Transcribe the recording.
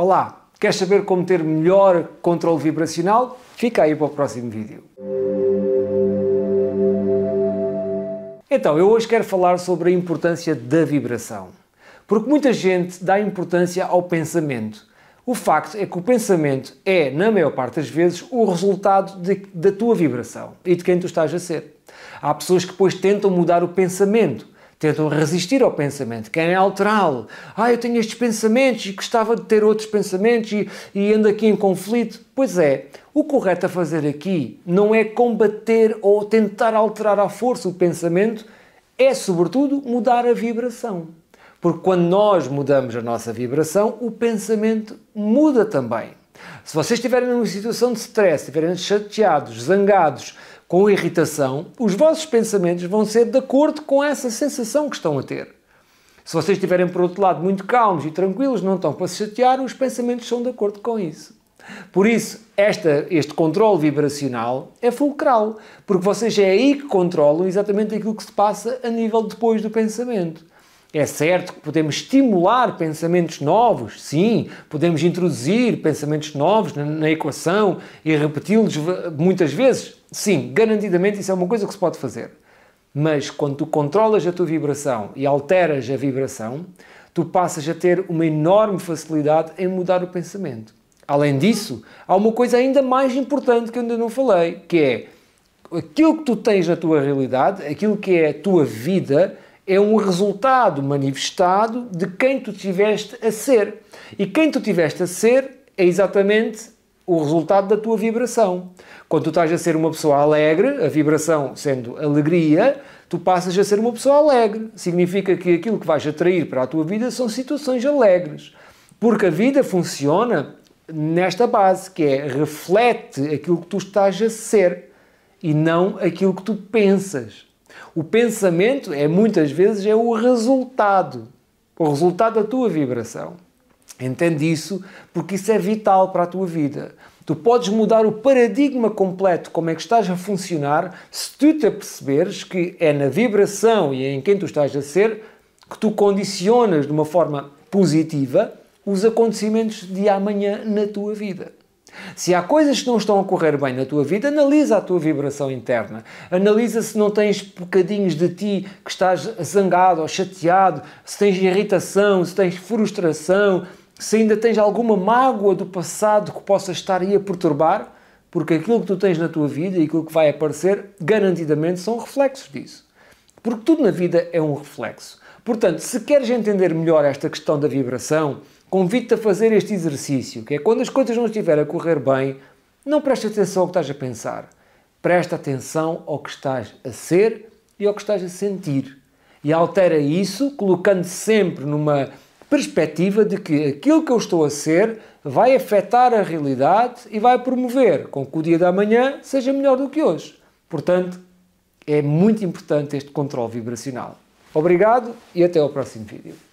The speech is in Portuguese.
Olá, queres saber como ter melhor controle vibracional? Fica aí para o próximo vídeo. Então, eu hoje quero falar sobre a importância da vibração. Porque muita gente dá importância ao pensamento. O facto é que o pensamento é, na maior parte das vezes, o resultado de, da tua vibração e de quem tu estás a ser. Há pessoas que depois tentam mudar o pensamento, tentam resistir ao pensamento, querem alterá-lo. Ah, eu tenho estes pensamentos e gostava de ter outros pensamentos e, e ando aqui em conflito. Pois é, o correto a fazer aqui não é combater ou tentar alterar à força o pensamento, é sobretudo mudar a vibração. Porque quando nós mudamos a nossa vibração, o pensamento muda também. Se vocês estiverem numa situação de stress, estiverem chateados, zangados, com irritação, os vossos pensamentos vão ser de acordo com essa sensação que estão a ter. Se vocês estiverem, por outro lado, muito calmos e tranquilos, não estão para se chatear, os pensamentos são de acordo com isso. Por isso, esta, este controle vibracional é fulcral, porque vocês é aí que controlam exatamente aquilo que se passa a nível depois do pensamento. É certo que podemos estimular pensamentos novos, sim, podemos introduzir pensamentos novos na, na equação e repeti-los muitas vezes, sim, garantidamente isso é uma coisa que se pode fazer. Mas quando tu controlas a tua vibração e alteras a vibração, tu passas a ter uma enorme facilidade em mudar o pensamento. Além disso, há uma coisa ainda mais importante que eu ainda não falei, que é aquilo que tu tens na tua realidade, aquilo que é a tua vida é um resultado manifestado de quem tu tiveste a ser. E quem tu tiveste a ser é exatamente o resultado da tua vibração. Quando tu estás a ser uma pessoa alegre, a vibração sendo alegria, tu passas a ser uma pessoa alegre. Significa que aquilo que vais atrair para a tua vida são situações alegres. Porque a vida funciona nesta base, que é reflete aquilo que tu estás a ser e não aquilo que tu pensas. O pensamento é muitas vezes é o resultado, o resultado da tua vibração. Entende isso porque isso é vital para a tua vida. Tu podes mudar o paradigma completo, como é que estás a funcionar, se tu te aperceberes que é na vibração e é em quem tu estás a ser que tu condicionas de uma forma positiva os acontecimentos de amanhã na tua vida. Se há coisas que não estão a correr bem na tua vida, analisa a tua vibração interna. Analisa se não tens bocadinhos de ti que estás zangado ou chateado, se tens irritação, se tens frustração, se ainda tens alguma mágoa do passado que possa estar aí a perturbar, porque aquilo que tu tens na tua vida e aquilo que vai aparecer, garantidamente, são reflexos disso. Porque tudo na vida é um reflexo. Portanto, se queres entender melhor esta questão da vibração, Convido-te a fazer este exercício, que é quando as coisas não estiverem a correr bem, não preste atenção ao que estás a pensar. Presta atenção ao que estás a ser e ao que estás a sentir. E altera isso, colocando sempre numa perspectiva de que aquilo que eu estou a ser vai afetar a realidade e vai promover com que o dia da manhã seja melhor do que hoje. Portanto, é muito importante este controle vibracional. Obrigado e até ao próximo vídeo.